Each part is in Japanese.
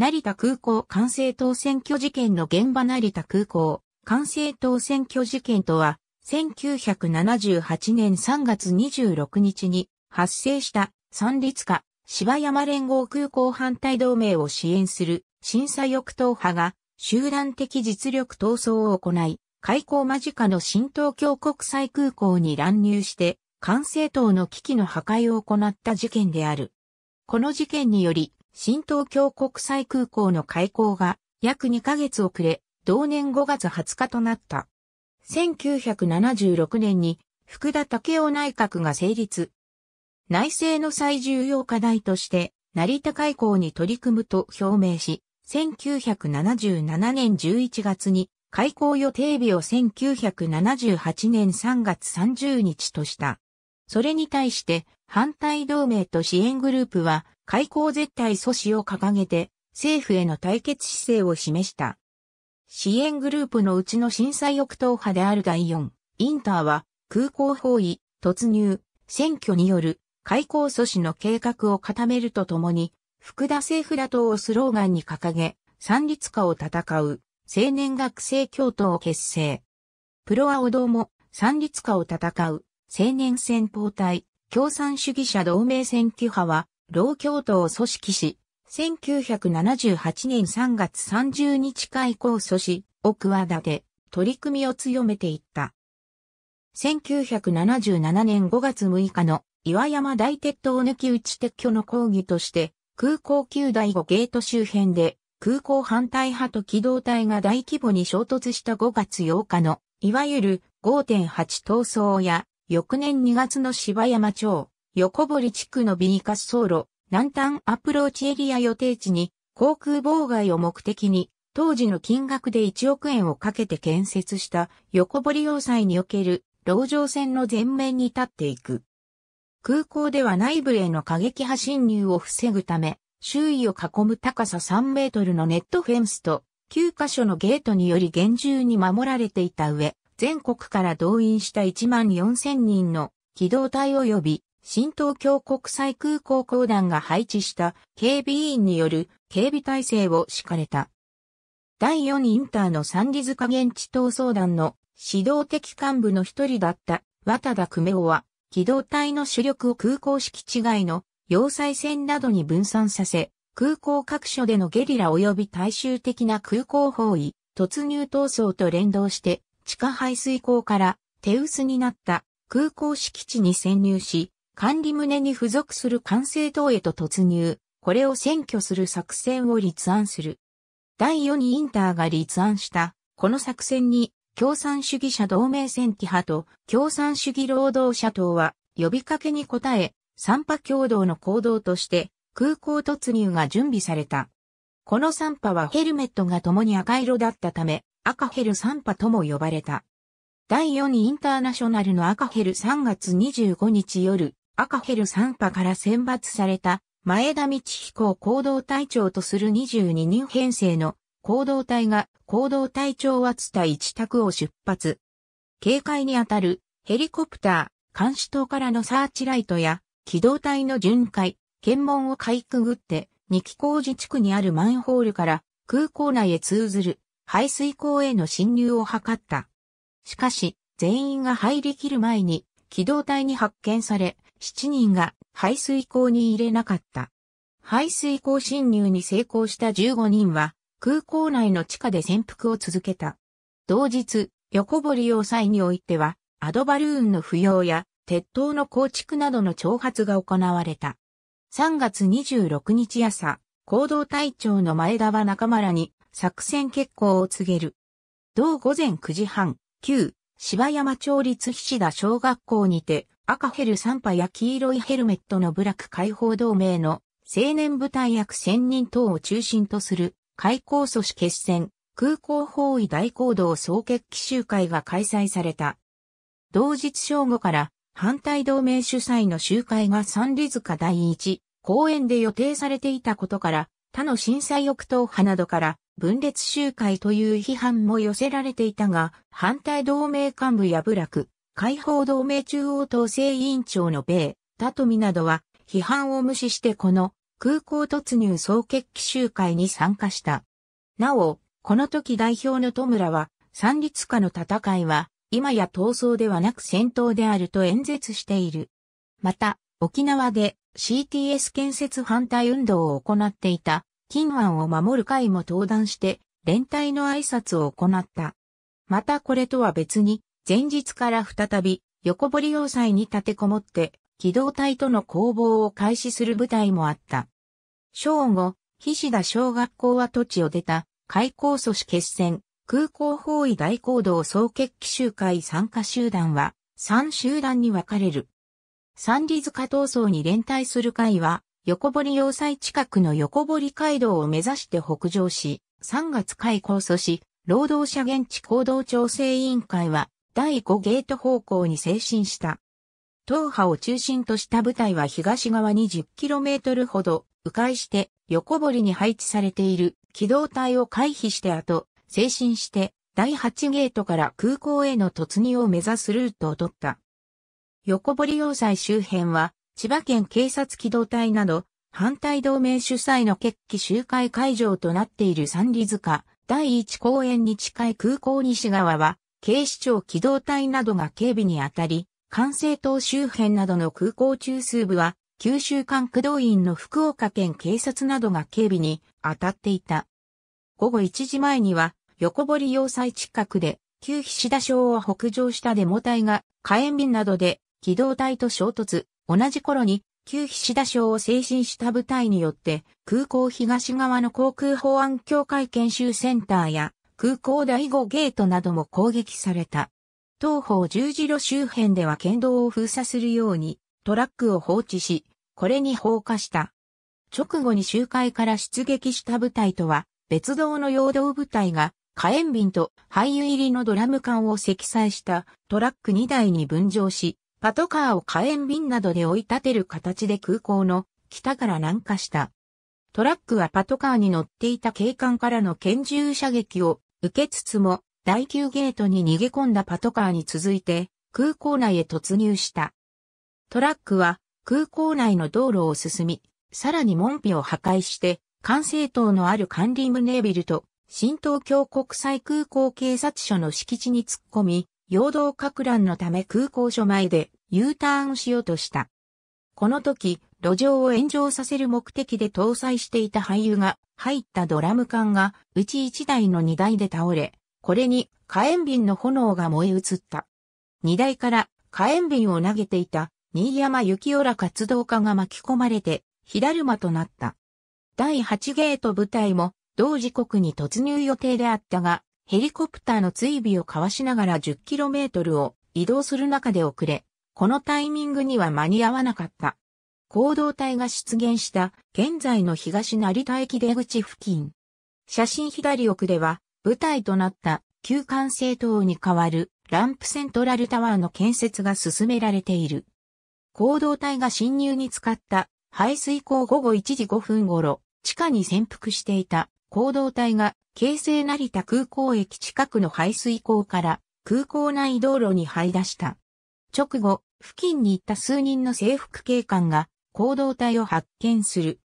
成田空港管制塔選挙事件の現場成田空港管制塔選挙事件とは、1978年3月26日に発生した三立化芝山連合空港反対同盟を支援する審査翼党派が集団的実力闘争を行い、開港間近の新東京国際空港に乱入して管制塔の危機の破壊を行った事件である。この事件により、新東京国際空港の開港が約2ヶ月遅れ、同年5月20日となった。1976年に福田武雄内閣が成立。内政の最重要課題として成田開港に取り組むと表明し、1977年11月に開港予定日を1978年3月30日とした。それに対して反対同盟と支援グループは開港絶対阻止を掲げて、政府への対決姿勢を示した。支援グループのうちの震災翼党派である第4、インターは、空港包囲、突入、選挙による開港阻止の計画を固めるとともに、福田政府打倒をスローガンに掲げ、三立化を戦う、青年学生共闘を結成。プロアオドも、三立化を戦う、青年戦法隊、共産主義者同盟選挙派は、老京都を組織し、1978年3月30日開校阻止を企て、取り組みを強めていった。1977年5月6日の岩山大鉄塔抜き打ち撤去の抗議として、空港旧第5ゲート周辺で空港反対派と機動隊が大規模に衝突した5月8日の、いわゆる5.8闘争や、翌年2月の芝山町、横堀地区のビカス走路、南端アプローチエリア予定地に、航空妨害を目的に、当時の金額で1億円をかけて建設した横堀要塞における、籠城線の前面に立っていく。空港では内部への過激派侵入を防ぐため、周囲を囲む高さ3メートルのネットフェンスと9カ所のゲートにより厳重に守られていた上、全国から動員した1万4000人の機動隊及び新東京国際空港公団が配置した警備員による警備体制を敷かれた。第4インターの三里塚現地闘争団の指導的幹部の一人だった渡田久米夫は、機動隊の主力を空港敷地外の要塞線などに分散させ、空港各所でのゲリラ及び大衆的な空港包囲、突入闘争と連動して、地下排水口から手薄になった空港敷地に潜入し、管理棟に付属する管制塔へと突入、これを占拠する作戦を立案する。第4にインターが立案した、この作戦に、共産主義者同盟戦記派と共産主義労働者党は呼びかけに応え、三波共同の行動として空港突入が準備された。この三波はヘルメットが共に赤色だったため、赤ヘル三波とも呼ばれた。第4にインターナショナルの赤ヘル3月25日夜、赤ヘル3波から選抜された前田道彦を行動隊長とする22人編成の行動隊が行動隊長厚田一択を出発。警戒にあたるヘリコプター、監視塔からのサーチライトや機動隊の巡回、検問をかいくぐって二木工事地区にあるマンホールから空港内へ通ずる排水口への侵入を図った。しかし、全員が入りきる前に機動隊に発見され、7人が排水口に入れなかった。排水口侵入に成功した15人は空港内の地下で潜伏を続けた。同日、横堀要塞においては、アドバルーンの扶養や鉄塔の構築などの挑発が行われた。3月26日朝、行動隊長の前田は仲間らに作戦決行を告げる。同午前9時半、旧、芝山町立菱田小学校にて、赤ヘル3波や黄色いヘルメットの部落解放同盟の青年部隊約千人等を中心とする開港組織決戦空港包囲大行動総決起集会が開催された。同日正午から反対同盟主催の集会が三里塚第一公園で予定されていたことから他の震災翼党派などから分裂集会という批判も寄せられていたが、反対同盟幹部や部落、解放同盟中央統制委員長の米、田富などは批判を無視してこの空港突入総決起集会に参加した。なお、この時代表の戸村は、三立下の戦いは、今や闘争ではなく戦闘であると演説している。また、沖縄で CTS 建設反対運動を行っていた、金湾を守る会も登壇して、連帯の挨拶を行った。またこれとは別に、前日から再び横堀要塞に立てこもって、機動隊との攻防を開始する部隊もあった。正午、菱田小学校は土地を出た、開港組織決戦、空港包囲大行動総決起集会参加集団は、3集団に分かれる。三里塚闘争に連帯する会は、横堀要塞近くの横堀街道を目指して北上し、3月開港組織、労働者現地行動調整委員会は、第5ゲート方向に精進した。党派を中心とした部隊は東側 20km ほど迂回して横堀に配置されている機動隊を回避して後、精進して第8ゲートから空港への突入を目指すルートを取った。横堀要塞周辺は千葉県警察機動隊など反対同盟主催の決起集会会場となっている三里塚第1公園に近い空港西側は警視庁機動隊などが警備に当たり、関西島周辺などの空港中枢部は、九州管区動員の福岡県警察などが警備に当たっていた。午後1時前には、横堀要塞近くで、旧菱田省を北上したデモ隊が、火炎瓶などで、機動隊と衝突、同じ頃に、旧菱田省を精神した部隊によって、空港東側の航空保安協会研修センターや、空港第5ゲートなども攻撃された。東方十字路周辺では県道を封鎖するようにトラックを放置し、これに放火した。直後に集会から出撃した部隊とは、別動の陽動部隊が火炎瓶と廃油入りのドラム缶を積載したトラック2台に分乗し、パトカーを火炎瓶などで追い立てる形で空港の北から南下した。トラックはパトカーに乗っていた警官からの拳銃射撃を受けつつも、第9ゲートに逃げ込んだパトカーに続いて、空港内へ突入した。トラックは、空港内の道路を進み、さらに門扉を破壊して、管制塔のあるカンリムネービルと、新東京国際空港警察署の敷地に突っ込み、陽動拡乱のため空港署前で U ターンしようとした。この時、路上を炎上させる目的で搭載していた廃油が入ったドラム缶がうち1台の荷台で倒れ、これに火炎瓶の炎が燃え移った。荷台から火炎瓶を投げていた新山幸雄ら活動家が巻き込まれて火だるまとなった。第8ゲート部隊も同時刻に突入予定であったが、ヘリコプターの追尾をかわしながら 10km を移動する中で遅れ、このタイミングには間に合わなかった。行動体が出現した現在の東成田駅出口付近。写真左奥では舞台となった旧管制塔に代わるランプセントラルタワーの建設が進められている。行動体が侵入に使った排水口午後1時5分頃、地下に潜伏していた行動体が京成成田空港駅近くの排水口から空港内道路に這い出した。直後、付近に行った数人の制服警官が行動体を発見する。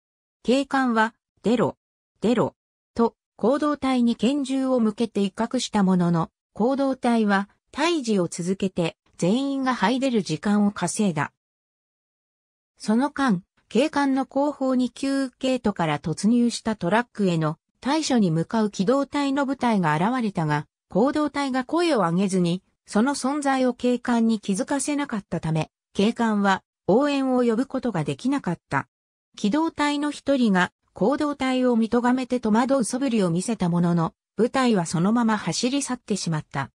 警官は、出ろ、出ろ、と、行動体に拳銃を向けて威嚇したものの、行動体は、退治を続けて、全員が入れる時間を稼いだ。その間、警官の後方に急ゲートから突入したトラックへの対処に向かう機動隊の部隊が現れたが、行動隊が声を上げずに、その存在を警官に気づかせなかったため、警官は応援を呼ぶことができなかった。機動隊の一人が行動隊を見とがめて戸惑う素振りを見せたものの、部隊はそのまま走り去ってしまった。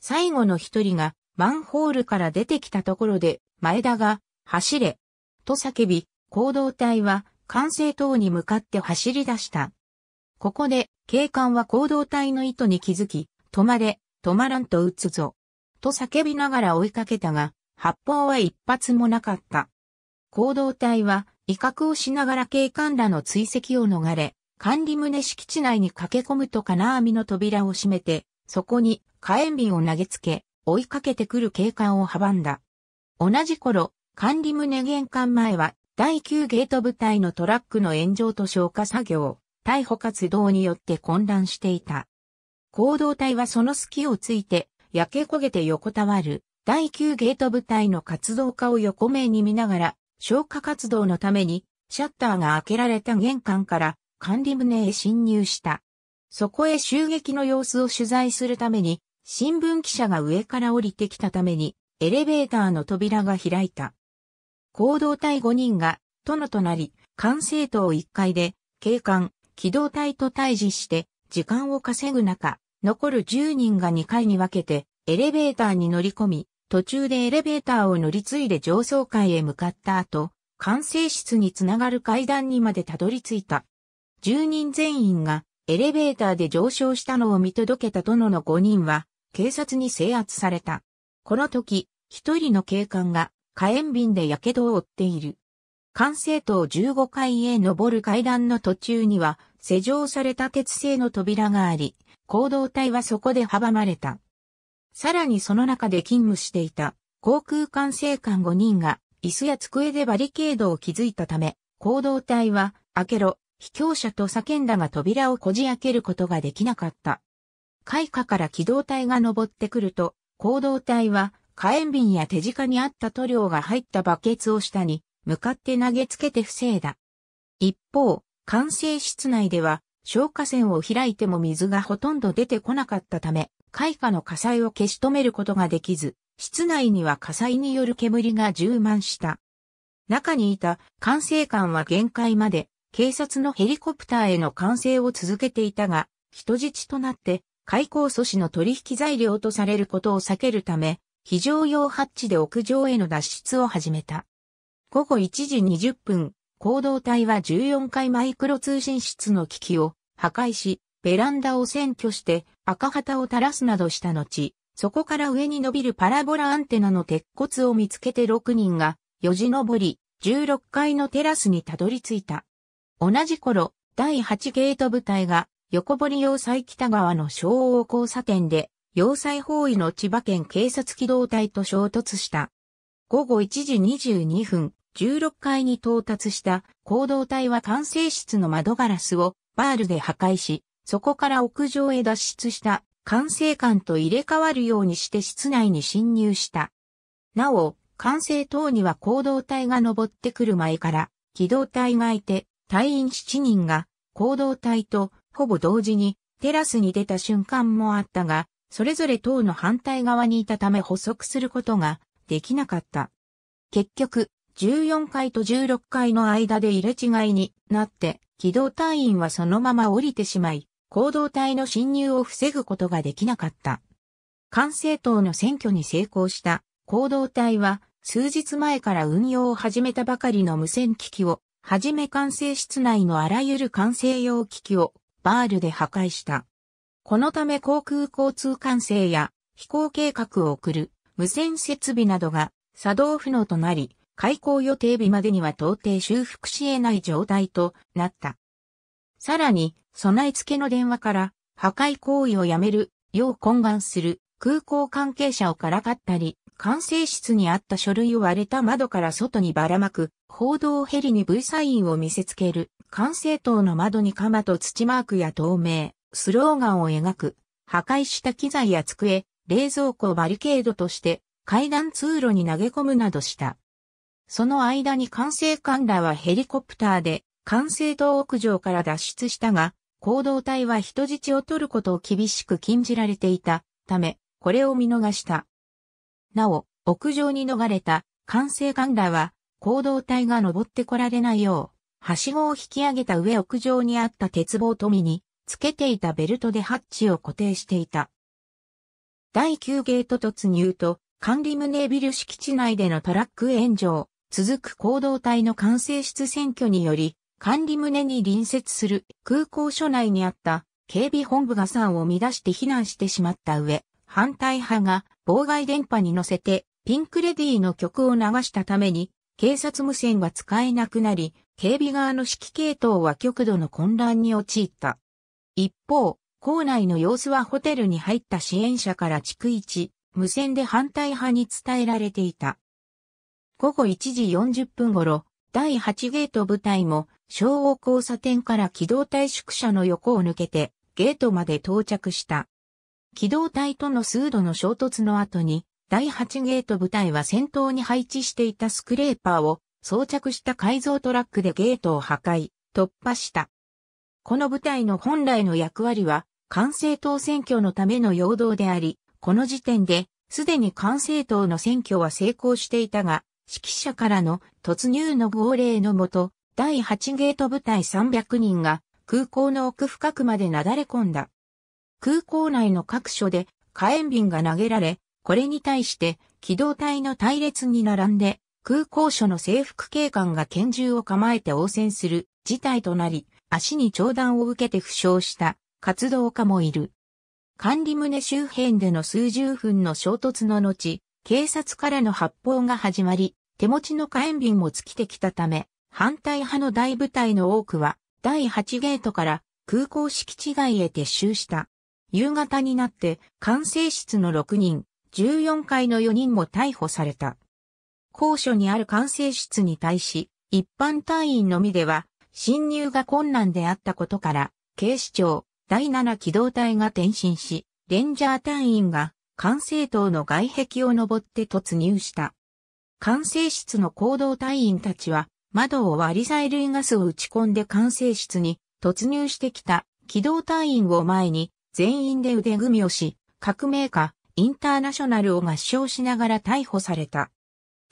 最後の一人がマンホールから出てきたところで、前田が、走れ、と叫び、行動隊は管制塔に向かって走り出した。ここで、警官は行動隊の意図に気づき、止まれ、止まらんと撃つぞ、と叫びながら追いかけたが、発砲は一発もなかった。行動隊は威嚇をしながら警官らの追跡を逃れ、管理棟敷地内に駆け込むと金網の扉を閉めて、そこに火炎瓶を投げつけ、追いかけてくる警官を阻んだ。同じ頃、管理棟玄関前は第9ゲート部隊のトラックの炎上と消火作業、逮捕活動によって混乱していた。行動隊はその隙をついて、焼け焦げて横たわる第9ゲート部隊の活動家を横目に見ながら、消火活動のために、シャッターが開けられた玄関から管理棟へ侵入した。そこへ襲撃の様子を取材するために、新聞記者が上から降りてきたために、エレベーターの扉が開いた。行動隊5人が、殿となり、管制塔1階で、警官、機動隊と対峙して、時間を稼ぐ中、残る10人が2階に分けて、エレベーターに乗り込み、途中でエレベーターを乗り継いで上層階へ向かった後、管制室につながる階段にまでたどり着いた。住人全員がエレベーターで上昇したのを見届けた殿の5人は警察に制圧された。この時、一人の警官が火炎瓶で火傷を負っている。管制塔15階へ登る階段の途中には施錠された鉄製の扉があり、行動隊はそこで阻まれた。さらにその中で勤務していた航空管制官5人が椅子や机でバリケードを築いたため、行動隊は開けろ、卑怯者と叫んだが扉をこじ開けることができなかった。開花から機動隊が登ってくると、行動隊は火炎瓶や手近にあった塗料が入ったバケツを下に向かって投げつけて防いだ。一方、管制室内では消火栓を開いても水がほとんど出てこなかったため、開花の火災を消し止めることができず、室内には火災による煙が充満した。中にいた管制官は限界まで警察のヘリコプターへの管制を続けていたが、人質となって開港阻止の取引材料とされることを避けるため、非常用ハッチで屋上への脱出を始めた。午後1時20分、行動隊は14階マイクロ通信室の機器を破壊し、ベランダを占拠して赤旗を垂らすなどした後、そこから上に伸びるパラボラアンテナの鉄骨を見つけて6人が、よじ登り、16階のテラスにたどり着いた。同じ頃、第8ゲート部隊が、横堀要塞北側の昭王交差点で、要塞包囲の千葉県警察機動隊と衝突した。午後1時22分、16階に到達した行動隊は管制室の窓ガラスをバールで破壊し、そこから屋上へ脱出した管制官と入れ替わるようにして室内に侵入した。なお、管制塔には行動隊が登ってくる前から、機動隊がいて、隊員7人が、行動隊とほぼ同時にテラスに出た瞬間もあったが、それぞれ塔の反対側にいたため補足することができなかった。結局、14階と16階の間で入れ違いになって、機動隊員はそのまま降りてしまい、行動隊の侵入を防ぐことができなかった。管制塔の選挙に成功した行動隊は数日前から運用を始めたばかりの無線機器をはじめ管制室内のあらゆる管制用機器をバールで破壊した。このため航空交通管制や飛行計画を送る無線設備などが作動不能となり、開港予定日までには到底修復し得ない状態となった。さらに、備え付けの電話から、破壊行為をやめる、よう懇願する、空港関係者をからかったり、管制室にあった書類を割れた窓から外にばらまく、報道ヘリに V サインを見せつける、管制塔の窓に鎌と土マークや透明、スローガンを描く、破壊した機材や机、冷蔵庫をバリケードとして、階段通路に投げ込むなどした。その間に管制官らはヘリコプターで、管制塔屋上から脱出したが、行動体は人質を取ることを厳しく禁じられていたため、これを見逃した。なお、屋上に逃れた管制官らは、行動体が登ってこられないよう、はしごを引き上げた上屋上にあった鉄棒富に、つけていたベルトでハッチを固定していた。第9ゲート突入と、管理棟ビル敷地内でのトラック炎上、続く行動体の管制室選挙により、管理棟に隣接する空港所内にあった警備本部が山を乱して避難してしまった上、反対派が妨害電波に乗せてピンクレディーの曲を流したために警察無線は使えなくなり、警備側の指揮系統は極度の混乱に陥った。一方、校内の様子はホテルに入った支援者から逐一、無線で反対派に伝えられていた。午後1時40分頃、第8ゲート部隊も昭和交差点から機動隊宿舎の横を抜けて、ゲートまで到着した。機動隊との数度の衝突の後に、第8ゲート部隊は先頭に配置していたスクレーパーを装着した改造トラックでゲートを破壊、突破した。この部隊の本来の役割は、管政党選挙のための陽動であり、この時点で、すでに管政党の選挙は成功していたが、指揮者からの突入の号令のもと、第8ゲート部隊300人が空港の奥深くまでなだれ込んだ。空港内の各所で火炎瓶が投げられ、これに対して機動隊の隊列に並んで空港所の制服警官が拳銃を構えて応戦する事態となり、足に長弾を受けて負傷した活動家もいる。管理棟周辺での数十分の衝突の後、警察からの発砲が始まり、手持ちの火炎瓶も尽きてきたため、反対派の大部隊の多くは第8ゲートから空港敷地外へ撤収した。夕方になって管制室の6人、14階の4人も逮捕された。高所にある管制室に対し、一般隊員のみでは侵入が困難であったことから、警視庁第7機動隊が転身し、レンジャー隊員が管制塔の外壁を登って突入した。管制室の行動隊員たちは窓を割り催類ガスを打ち込んで管制室に突入してきた機動隊員を前に全員で腕組みをし、革命家、インターナショナルを合唱しながら逮捕された。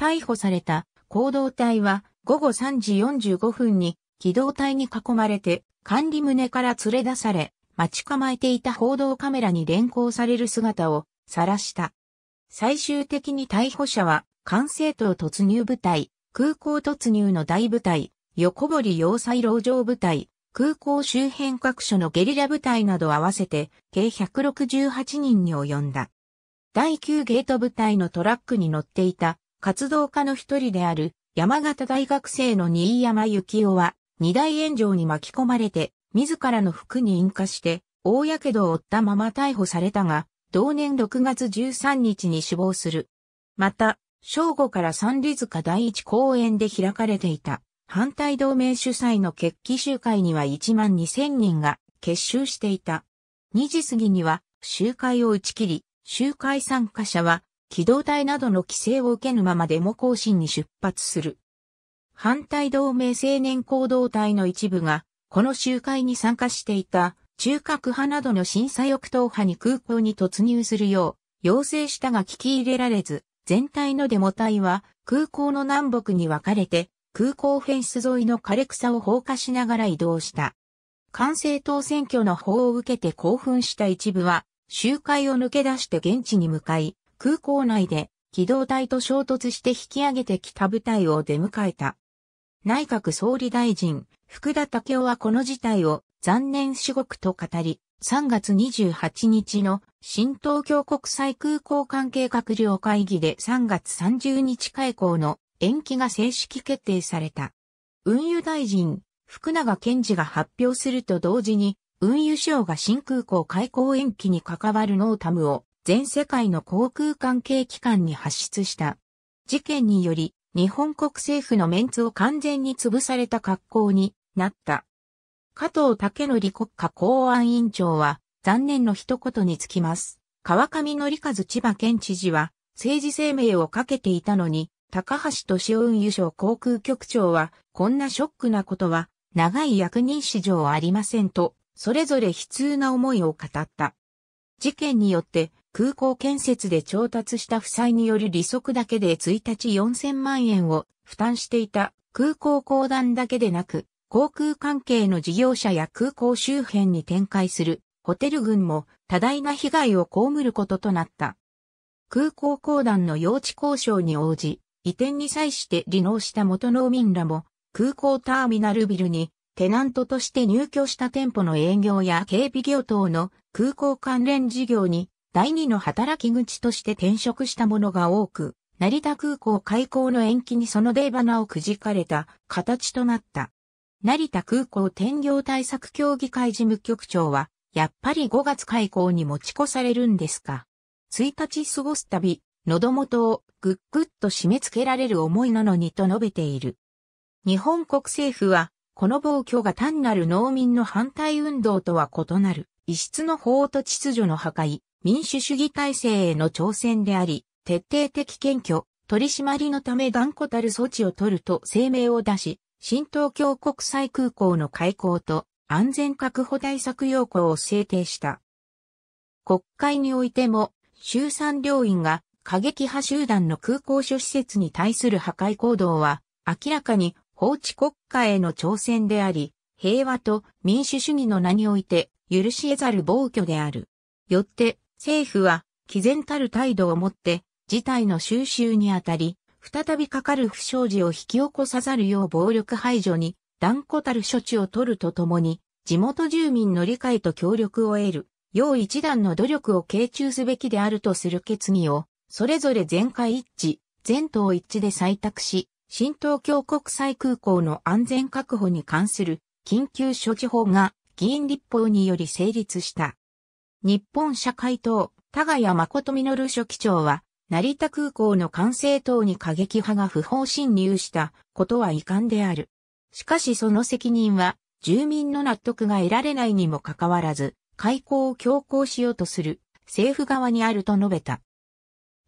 逮捕された行動隊は午後3時45分に機動隊に囲まれて管理棟から連れ出され、待ち構えていた報道カメラに連行される姿を晒した。最終的に逮捕者は管制塔突入部隊、空港突入の大部隊、横堀要塞牢城部隊、空港周辺各所のゲリラ部隊など合わせて計168人に及んだ。第9ゲート部隊のトラックに乗っていた活動家の一人である山形大学生の新山幸雄は二大炎上に巻き込まれて自らの服に引火して大火傷を負ったまま逮捕されたが同年6月13日に死亡する。また正午から三里塚第一公園で開かれていた、反対同盟主催の決起集会には1万2000人が結集していた。2時過ぎには集会を打ち切り、集会参加者は機動隊などの規制を受けぬままデモ行進に出発する。反対同盟青年行動隊の一部が、この集会に参加していた中核派などの審査翼党派に空港に突入するよう要請したが聞き入れられず、全体のデモ隊は空港の南北に分かれて空港フェンス沿いの枯れ草を放火しながら移動した。管制党選挙の法を受けて興奮した一部は集会を抜け出して現地に向かい空港内で機動隊と衝突して引き上げてきた部隊を出迎えた。内閣総理大臣、福田武夫はこの事態を残念至極と語り、3月28日の新東京国際空港関係閣僚会議で3月30日開港の延期が正式決定された。運輸大臣、福永健治が発表すると同時に、運輸省が新空港開港延期に関わるノータムを全世界の航空関係機関に発出した。事件により、日本国政府のメンツを完全に潰された格好になった。加藤武則国家公安委員長は、残念の一言につきます。川上則和千葉県知事は、政治生命をかけていたのに、高橋敏夫運輸省航空局長は、こんなショックなことは、長い役人史上ありませんと、それぞれ悲痛な思いを語った。事件によって、空港建設で調達した負債による利息だけで1日4000万円を負担していた空港公団だけでなく、航空関係の事業者や空港周辺に展開するホテル群も多大な被害を被ることとなった。空港公団の用地交渉に応じ、移転に際して離農した元農民らも、空港ターミナルビルにテナントとして入居した店舗の営業や警備業等の空港関連事業に第二の働き口として転職した者が多く、成田空港開港の延期にその出花をくじかれた形となった。成田空港転業対策協議会事務局長は、やっぱり5月開校に持ち越されるんですか。1日過ごすたび、喉元をぐっぐっと締め付けられる思いなのにと述べている。日本国政府は、この暴挙が単なる農民の反対運動とは異なる、異質の法と秩序の破壊、民主主義体制への挑戦であり、徹底的検挙、取り締まりのため断固たる措置を取ると声明を出し、新東京国際空港の開港と安全確保対策要項を制定した。国会においても、衆参両院が過激派集団の空港所施設に対する破壊行動は、明らかに法治国家への挑戦であり、平和と民主主義の名において許し得ざる暴挙である。よって、政府は、毅然たる態度をもって、事態の収拾にあたり、再びかかる不祥事を引き起こさざるよう暴力排除に断固たる処置を取るとともに、地元住民の理解と協力を得る、要一段の努力を傾注すべきであるとする決議を、それぞれ全会一致、全党一致で採択し、新東京国際空港の安全確保に関する緊急処置法が議員立法により成立した。日本社会党、田谷誠実書記長は、成田空港の管制塔に過激派が不法侵入したことは遺憾である。しかしその責任は、住民の納得が得られないにもかかわらず、開港を強行しようとする政府側にあると述べた。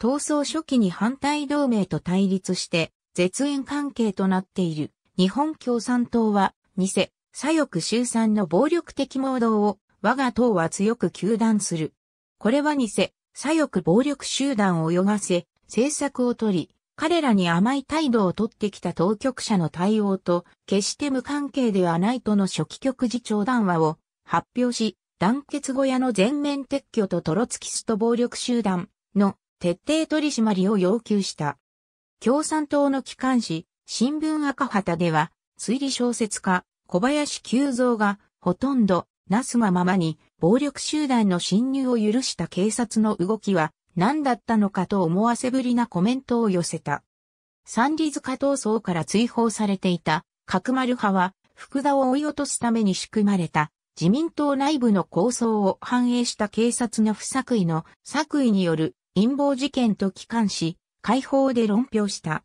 闘争初期に反対同盟と対立して絶縁関係となっている日本共産党は偽、左翼集散の暴力的盲導を我が党は強く糾弾する。これは偽、左翼暴力集団を泳がせ、政策を取り、彼らに甘い態度をとってきた当局者の対応と決して無関係ではないとの初期局次長談話を発表し、団結小屋の全面撤去とトロツキスト暴力集団の徹底取り締まりを要求した。共産党の機関紙、新聞赤旗では、推理小説家、小林久蔵が、ほとんど、なすがままに、暴力集団の侵入を許した警察の動きは、何だったのかと思わせぶりなコメントを寄せた。サンリ塚闘争から追放されていた角丸派は福田を追い落とすために仕組まれた自民党内部の構想を反映した警察の不作為の作為による陰謀事件と帰還し、解放で論評した。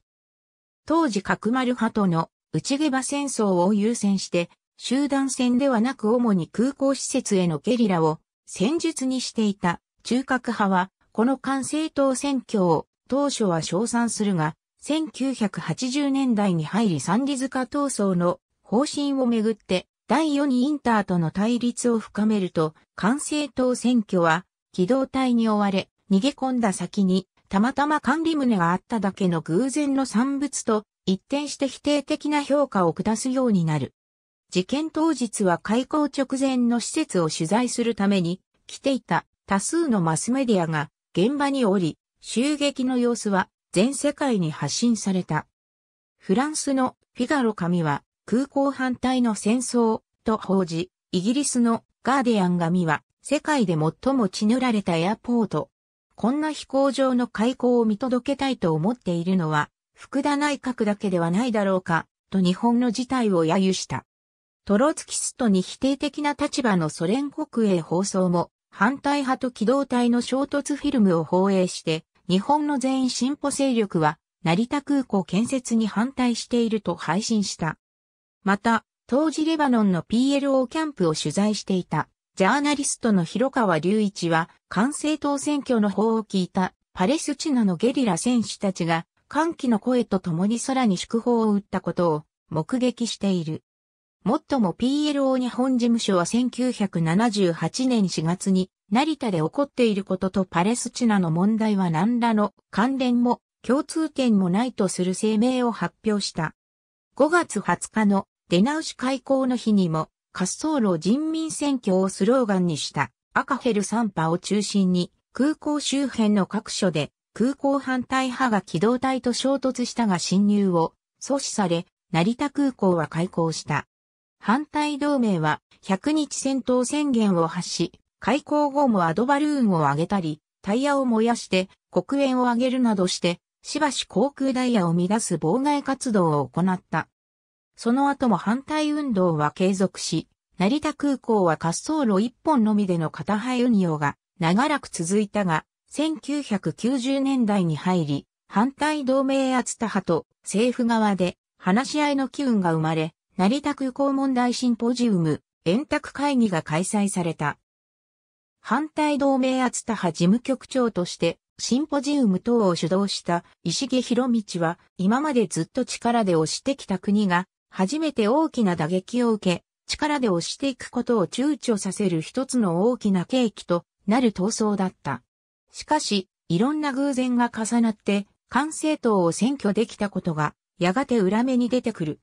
当時角丸派との内毛馬戦争を優先して集団戦ではなく主に空港施設へのゲリラを戦術にしていた中核派はこの管制党選挙を当初は称賛するが、1980年代に入り三里塚闘争の方針をめぐって第4にインターとの対立を深めると、管制党選挙は機動隊に追われ逃げ込んだ先にたまたま管理棟があっただけの偶然の産物と一転して否定的な評価を下すようになる。事件当日は開校直前の施設を取材するために来ていた多数のマスメディアが現場におり、襲撃の様子は全世界に発信された。フランスのフィガロ紙は空港反対の戦争と報じ、イギリスのガーディアン紙は世界で最も血塗られたエアポート。こんな飛行場の開港を見届けたいと思っているのは、福田内閣だけではないだろうか、と日本の事態を揶揄した。トロツキストに否定的な立場のソ連国営放送も反対派と機動隊の衝突フィルムを放映して、日本の全員進歩勢力は、成田空港建設に反対していると配信した。また、当時レバノンの PLO キャンプを取材していた、ジャーナリストの広川隆一は、完成党選挙の方を聞いた、パレスチナのゲリラ戦士たちが、歓喜の声と共に空に祝砲を打ったことを目撃している。もっとも PLO 日本事務所は1978年4月に成田で起こっていることとパレスチナの問題は何らの関連も共通点もないとする声明を発表した。5月20日の出直し開港の日にも滑走路人民選挙をスローガンにした赤ヘル3波を中心に空港周辺の各所で空港反対派が機動隊と衝突したが侵入を阻止され成田空港は開港した。反対同盟は100日戦闘宣言を発し、開港後もアドバルーンを上げたり、タイヤを燃やして黒煙を上げるなどして、しばし航空ダイヤを乱す妨害活動を行った。その後も反対運動は継続し、成田空港は滑走路1本のみでの片配運用が長らく続いたが、1990年代に入り、反対同盟アツ派と政府側で話し合いの機運が生まれ、成田空港問題シンポジウム、円卓会議が開催された。反対同盟厚田派事務局長として、シンポジウム等を主導した石毛博道は、今までずっと力で押してきた国が、初めて大きな打撃を受け、力で押していくことを躊躇させる一つの大きな契機となる闘争だった。しかし、いろんな偶然が重なって、完成党を占拠できたことが、やがて裏目に出てくる。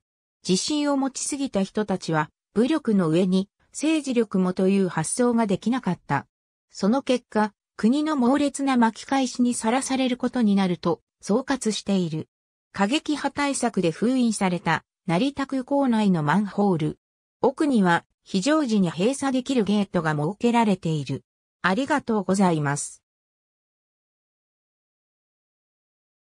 自信を持ちすぎた人たちは、武力の上に政治力もという発想ができなかった。その結果、国の猛烈な巻き返しにさらされることになると総括している。過激派対策で封印された成田空港内のマンホール。奥には非常時に閉鎖できるゲートが設けられている。ありがとうございます。